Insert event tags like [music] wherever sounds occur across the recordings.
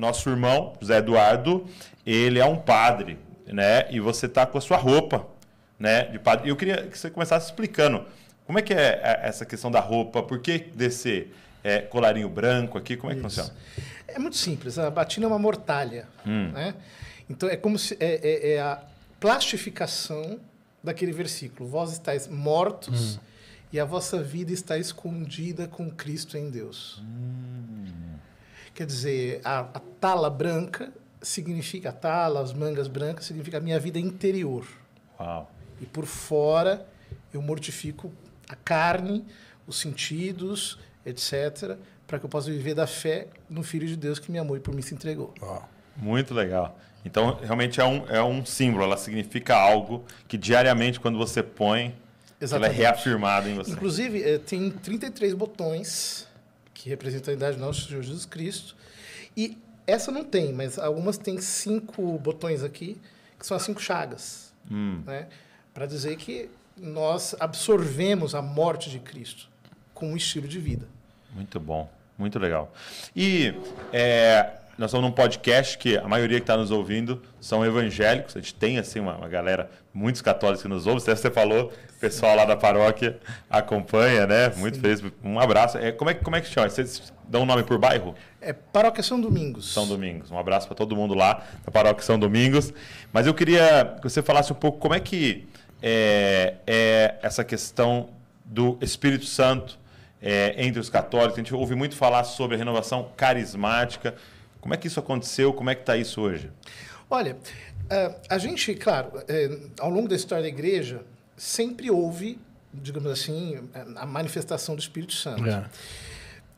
nosso irmão, José Eduardo, ele é um padre, né? E você tá com a sua roupa, né? De padre. Eu queria que você começasse explicando como é que é, é essa questão da roupa, por que descer é, colarinho branco aqui, como é que Isso. funciona? É muito simples, a batina é uma mortalha, hum. né? Então é como se é, é, é, a plastificação daquele versículo. Vós estáis mortos hum. e a vossa vida está escondida com Cristo em Deus. Hum. Quer dizer, a, a tala branca significa, a tala, as mangas brancas, significa a minha vida interior. Uau. E por fora eu mortifico a carne, os sentidos, etc., para que eu possa viver da fé no Filho de Deus que me amou e por mim se entregou. Uau. Muito legal. Então, realmente é um, é um símbolo, ela significa algo que diariamente, quando você põe, Exatamente. ela é reafirmada em você. Inclusive, eh, tem 33 botões que representa a idade do nosso Senhor Jesus Cristo. E essa não tem, mas algumas têm cinco botões aqui, que são as cinco chagas, hum. né? para dizer que nós absorvemos a morte de Cristo com um estilo de vida. Muito bom, muito legal. E é, nós estamos num podcast que a maioria que está nos ouvindo são evangélicos. A gente tem, assim, uma, uma galera, muitos católicos que nos ouvem. Você falou, o pessoal lá da paróquia acompanha, né? Muito Sim. feliz. Um abraço. É, como, é, como é que chama? Vocês dão um nome por bairro? É Paróquia São Domingos. São Domingos. Um abraço para todo mundo lá da Paróquia São Domingos. Mas eu queria que você falasse um pouco como é que é, é essa questão do Espírito Santo é, entre os católicos. A gente ouve muito falar sobre a renovação carismática. Como é que isso aconteceu? Como é que está isso hoje? Olha, é, a gente, claro, é, ao longo da história da igreja, sempre houve, digamos assim, a manifestação do Espírito Santo. É.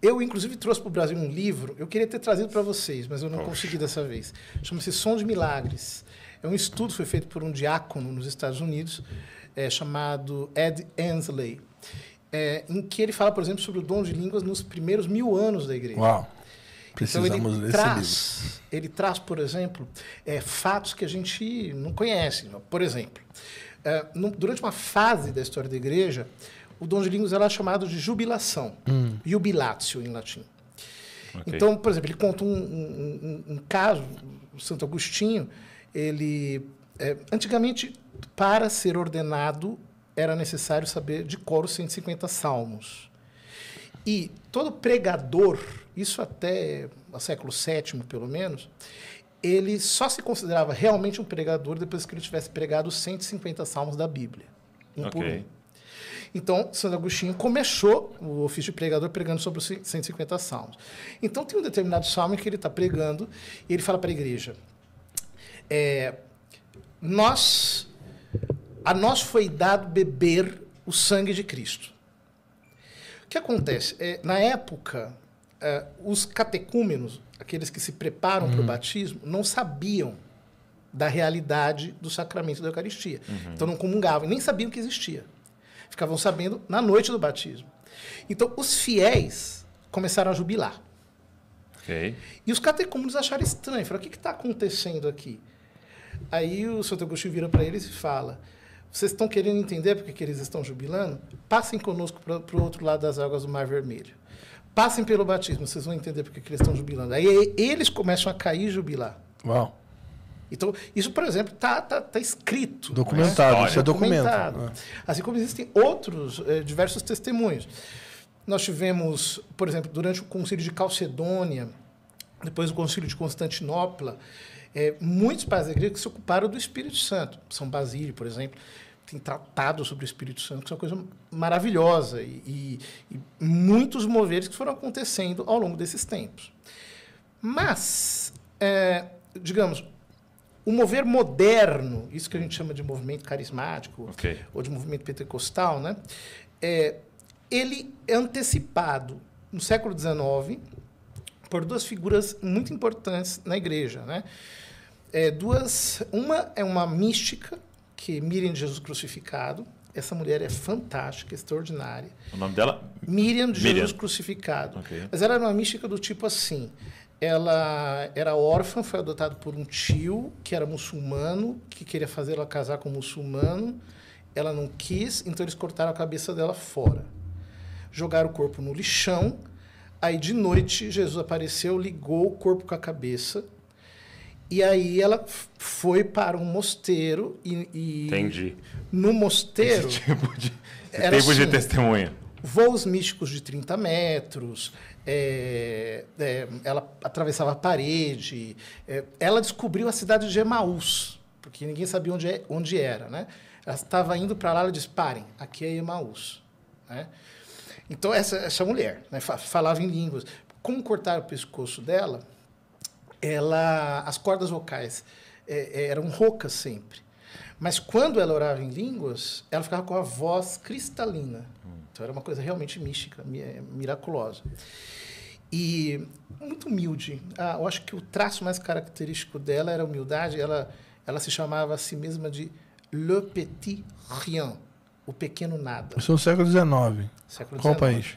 Eu, inclusive, trouxe para o Brasil um livro, eu queria ter trazido para vocês, mas eu não Poxa. consegui dessa vez. Chama-se Som de Milagres. É um estudo que foi feito por um diácono nos Estados Unidos, é, chamado Ed Ansley, é, em que ele fala, por exemplo, sobre o dom de línguas nos primeiros mil anos da igreja. Uau! Precisamos então, ele traz, livro. Ele traz, por exemplo, é, fatos que a gente não conhece. Por exemplo, é, no, durante uma fase da história da igreja, o dom de línguas era chamado de jubilação, hum. jubilatio em latim. Okay. Então, por exemplo, ele conta um, um, um, um caso, o Santo Agostinho, ele é, antigamente, para ser ordenado, era necessário saber de cor os 150 salmos. E todo pregador, isso até o século VII, pelo menos, ele só se considerava realmente um pregador depois que ele tivesse pregado 150 salmos da Bíblia, um okay. por um. Então, Santo Agostinho começou o ofício de pregador pregando sobre os 150 salmos. Então, tem um determinado salmo que ele está pregando e ele fala para a igreja: é, Nós, a nós foi dado beber o sangue de Cristo que acontece? É, na época, é, os catecúmenos, aqueles que se preparam uhum. para o batismo, não sabiam da realidade do sacramento da Eucaristia. Uhum. Então não comungavam, nem sabiam que existia. Ficavam sabendo na noite do batismo. Então os fiéis começaram a jubilar. Okay. E os catecúmenos acharam estranho. Falaram, o que está acontecendo aqui? Aí o Santo Agostinho vira para eles e fala vocês estão querendo entender porque que eles estão jubilando? Passem conosco para o outro lado das águas do Mar Vermelho. Passem pelo batismo, vocês vão entender porque que eles estão jubilando. Aí eles começam a cair e jubilar. Uau. Então, isso, por exemplo, está tá, tá escrito. Né? É tá documentado, né? isso é documentado. Assim como existem outros eh, diversos testemunhos. Nós tivemos, por exemplo, durante o concílio de Calcedônia, depois o concílio de Constantinopla, é, muitos padres da que se ocuparam do Espírito Santo. São Basílio, por exemplo, tem tratado sobre o Espírito Santo, que é uma coisa maravilhosa, e, e, e muitos moveres que foram acontecendo ao longo desses tempos. Mas, é, digamos, o mover moderno, isso que a gente chama de movimento carismático okay. ou de movimento pentecostal, né? É, ele é antecipado no século XIX por duas figuras muito importantes na igreja, né? é, duas. Uma é uma mística, que Miriam de Jesus Crucificado. Essa mulher é fantástica, extraordinária. O nome dela? Miriam de Miriam. Jesus Crucificado. Okay. Mas ela era uma mística do tipo assim. Ela era órfã, foi adotada por um tio que era muçulmano, que queria fazê-la casar com um muçulmano. Ela não quis, então eles cortaram a cabeça dela fora. Jogaram o corpo no lixão. Aí de noite Jesus apareceu, ligou o corpo com a cabeça e aí ela foi para um mosteiro e. e Entendi. No mosteiro. Esse tipo de, esse tipo assim, de testemunha. Voos místicos de 30 metros, é, é, ela atravessava a parede. É, ela descobriu a cidade de Emaús, porque ninguém sabia onde, é, onde era. Né? Ela estava indo para lá e ela disse: parem, aqui é Emaús. Né? Então, essa, essa mulher né, falava em línguas. Como cortar o pescoço dela ela, as cordas vocais é, é eram roucas sempre. Mas quando ela orava em línguas, ela ficava com a voz cristalina. Hum. Então era uma coisa realmente mística, é, miraculosa. E muito humilde. Ah, eu acho que o traço mais característico dela era a humildade. Ela, ela se chamava a si mesma de Le Petit Rien, o pequeno nada. Isso é o século XIX. Século Qual país?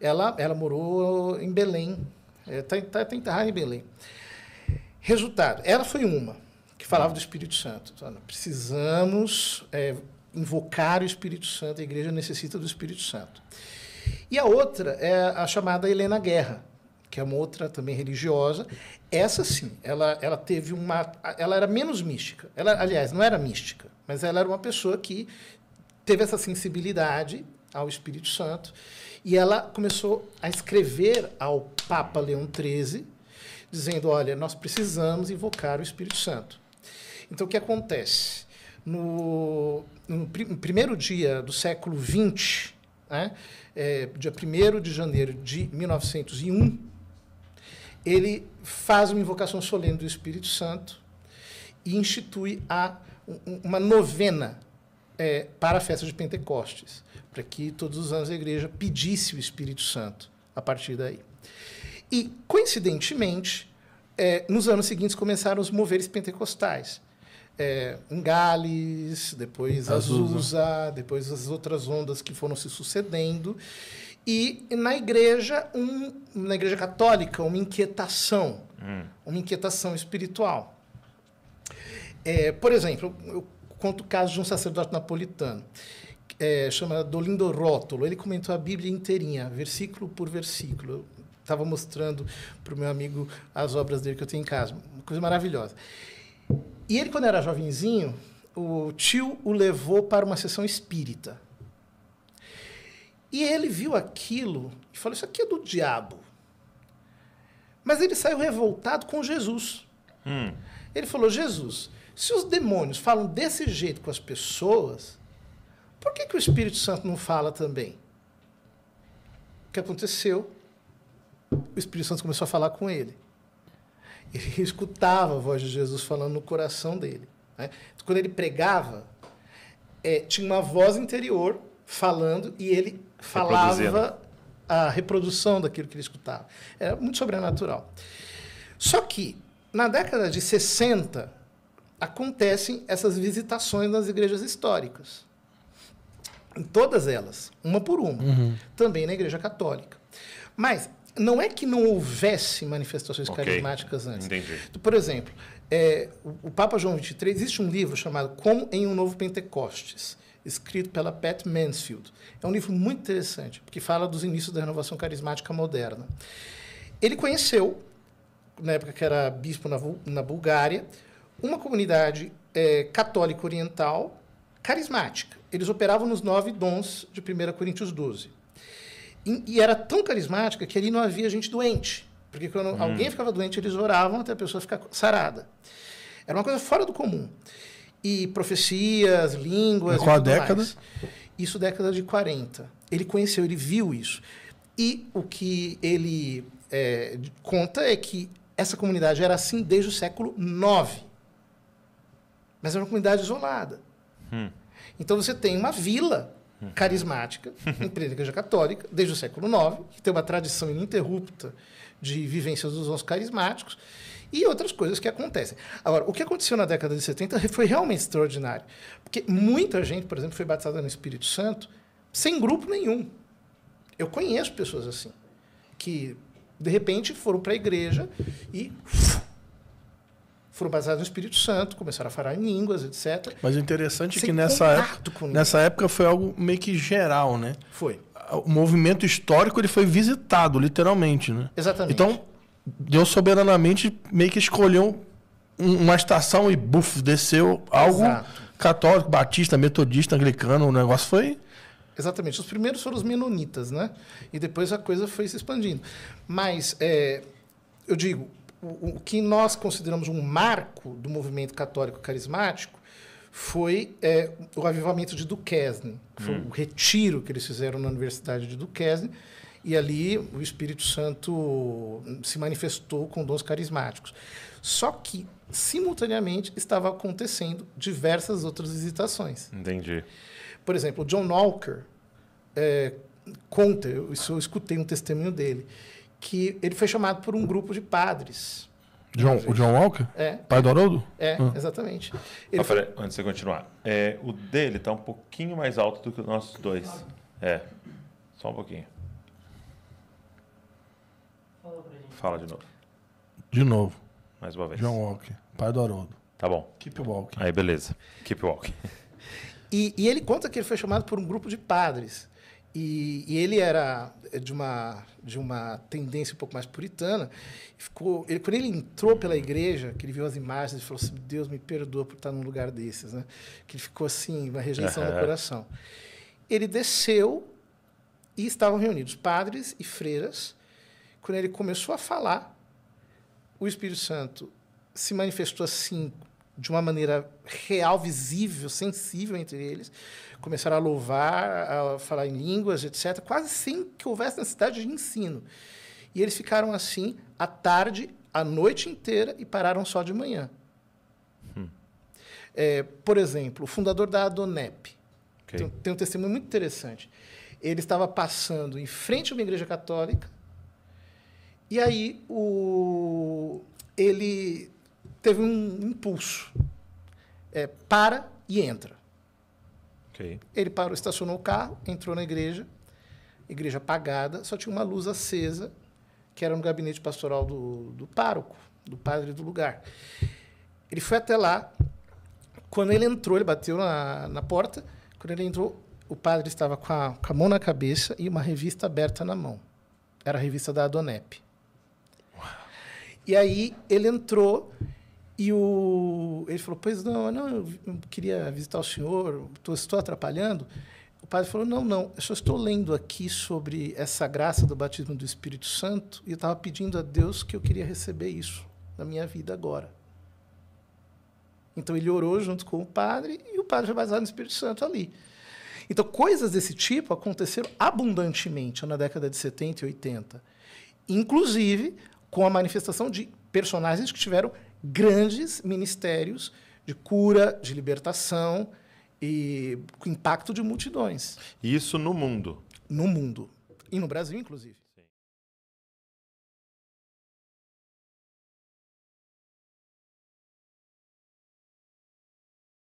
Ela, ela morou em Belém. Está é, tá, tá, tá enterrada em Belém. Resultado, ela foi uma que falava do Espírito Santo. Então, precisamos é, invocar o Espírito Santo, a igreja necessita do Espírito Santo. E a outra é a chamada Helena Guerra, que é uma outra também religiosa. Essa sim, ela, ela teve uma. Ela era menos mística. Ela, aliás, não era mística, mas ela era uma pessoa que teve essa sensibilidade ao Espírito Santo. E ela começou a escrever ao Papa Leão XIII dizendo: olha, nós precisamos invocar o Espírito Santo. Então, o que acontece? No, no pr primeiro dia do século XX, né, é, dia 1 de janeiro de 1901, ele faz uma invocação solene do Espírito Santo e institui a, uma novena é, para a festa de Pentecostes, para que todos os anos a igreja pedisse o Espírito Santo a partir daí. E, coincidentemente, é, nos anos seguintes começaram os moveres pentecostais. É, em Gales, depois Azusa. Azusa, depois as outras ondas que foram se sucedendo. E na igreja, um, na igreja católica, uma inquietação, hum. uma inquietação espiritual. É, por exemplo, eu conto o caso de um sacerdote napolitano, é, chamado Dolindo Rótulo. Ele comentou a Bíblia inteirinha, versículo por versículo estava mostrando para o meu amigo as obras dele que eu tenho em casa. Uma coisa maravilhosa. E ele, quando era jovenzinho, o tio o levou para uma sessão espírita. E ele viu aquilo e falou: Isso aqui é do diabo. Mas ele saiu revoltado com Jesus. Hum. Ele falou: Jesus, se os demônios falam desse jeito com as pessoas, por que, que o Espírito Santo não fala também? O que aconteceu o Espírito Santo começou a falar com ele. Ele [laughs] escutava a voz de Jesus falando no coração dele. Né? Quando ele pregava, é, tinha uma voz interior falando e ele falava a reprodução daquilo que ele escutava. Era muito sobrenatural. Só que, na década de 60, acontecem essas visitações nas igrejas históricas. Em todas elas, uma por uma. Uhum. Também na Igreja Católica. Mas não é que não houvesse manifestações okay. carismáticas antes. Entendi. Então, por exemplo, é, o Papa João XXIII, existe um livro chamado Como em um Novo Pentecostes, escrito pela Pat Mansfield. É um livro muito interessante, porque fala dos inícios da renovação carismática moderna. Ele conheceu, na época que era bispo na, na Bulgária, uma comunidade é, católica oriental carismática. Eles operavam nos nove dons de 1 Coríntios 12 e, e, era tão carismática que ali não havia gente doente. Porque quando hum. alguém ficava doente, eles oravam até a pessoa ficar sarada. Era uma coisa fora do comum. E profecias, línguas. Em qual década? Mais. Isso década de 40. Ele conheceu, ele viu isso. E o que ele é, conta é que essa comunidade era assim desde o século IX. Mas era uma comunidade isolada. Hum. Então você tem uma vila carismática, [laughs] igreja católica, desde o século IX, que tem uma tradição ininterrupta de vivências dos nossos carismáticos, e outras coisas que acontecem. Agora, o que aconteceu na década de 70 foi realmente extraordinário, porque muita gente, por exemplo, foi batizada no Espírito Santo sem grupo nenhum. Eu conheço pessoas assim, que de repente foram para a igreja e uf, foram baseados no Espírito Santo, começaram a falar em línguas, etc. Mas o interessante é que nessa época, nessa época foi algo meio que geral, né? Foi. O movimento histórico ele foi visitado, literalmente, né? Exatamente. Então, Deus soberanamente meio que escolheu uma estação e buf, desceu algo Exato. católico, batista, metodista, anglicano, o negócio foi. Exatamente. Os primeiros foram os menonitas, né? E depois a coisa foi se expandindo. Mas, é, eu digo, o, o que nós consideramos um marco do movimento católico carismático foi é, o avivamento de Duquesne, foi hum. o retiro que eles fizeram na Universidade de Duquesne, e ali o Espírito Santo se manifestou com dons carismáticos. Só que, simultaneamente, estava acontecendo diversas outras visitações. Entendi. Por exemplo, John Walker é, conta, eu, isso eu escutei um testemunho dele, que ele foi chamado por um grupo de padres. John, o John Walker? É. Pai do Haroldo? É, ah. exatamente. Ele... Ah, peraí, antes de você continuar, é, o dele está um pouquinho mais alto do que os nossos dois. É, só um pouquinho. Fala de novo. De novo. Mais uma vez. John Walker, pai do Haroldo. Tá bom. Keep walking. Aí, beleza. Keep walking. E, e ele conta que ele foi chamado por um grupo de padres e, e, ele era de uma, de uma tendência um pouco mais puritana. Ficou, ele, quando ele entrou pela igreja, que ele viu as imagens, ele falou assim: Deus me perdoa por estar num lugar desses. Né? Que ele ficou assim, uma rejeição uhum. no coração. Ele desceu e estavam reunidos padres e freiras. Quando ele começou a falar, o Espírito Santo se manifestou assim, de uma maneira real, visível, sensível entre eles. Começaram a louvar, a falar em línguas, etc., quase sem que houvesse necessidade de ensino. E eles ficaram assim à tarde, a noite inteira e pararam só de manhã. Hum. É, por exemplo, o fundador da Adonep. Okay. Tem, tem um testemunho muito interessante. Ele estava passando em frente a uma igreja católica e aí o, ele teve um impulso. É, para e entra. Okay. Ele parou, estacionou o carro, entrou na igreja, igreja apagada, só tinha uma luz acesa, que era no gabinete pastoral do, do pároco, do padre do lugar. Ele foi até lá, quando ele entrou, ele bateu na, na porta, quando ele entrou, o padre estava com a, com a mão na cabeça e uma revista aberta na mão. Era a revista da Adonep. Uau. E aí ele entrou e o, ele falou, pois não, não, eu queria visitar o senhor, estou atrapalhando. O padre falou, não, não, eu só estou lendo aqui sobre essa graça do batismo do Espírito Santo e eu estava pedindo a Deus que eu queria receber isso na minha vida agora. Então ele orou junto com o padre e o padre foi batizado no Espírito Santo ali. Então coisas desse tipo aconteceram abundantemente na década de 70 e 80. Inclusive com a manifestação de personagens que tiveram grandes ministérios de cura, de libertação e com impacto de multidões. Isso no mundo. No mundo. E no Brasil, inclusive.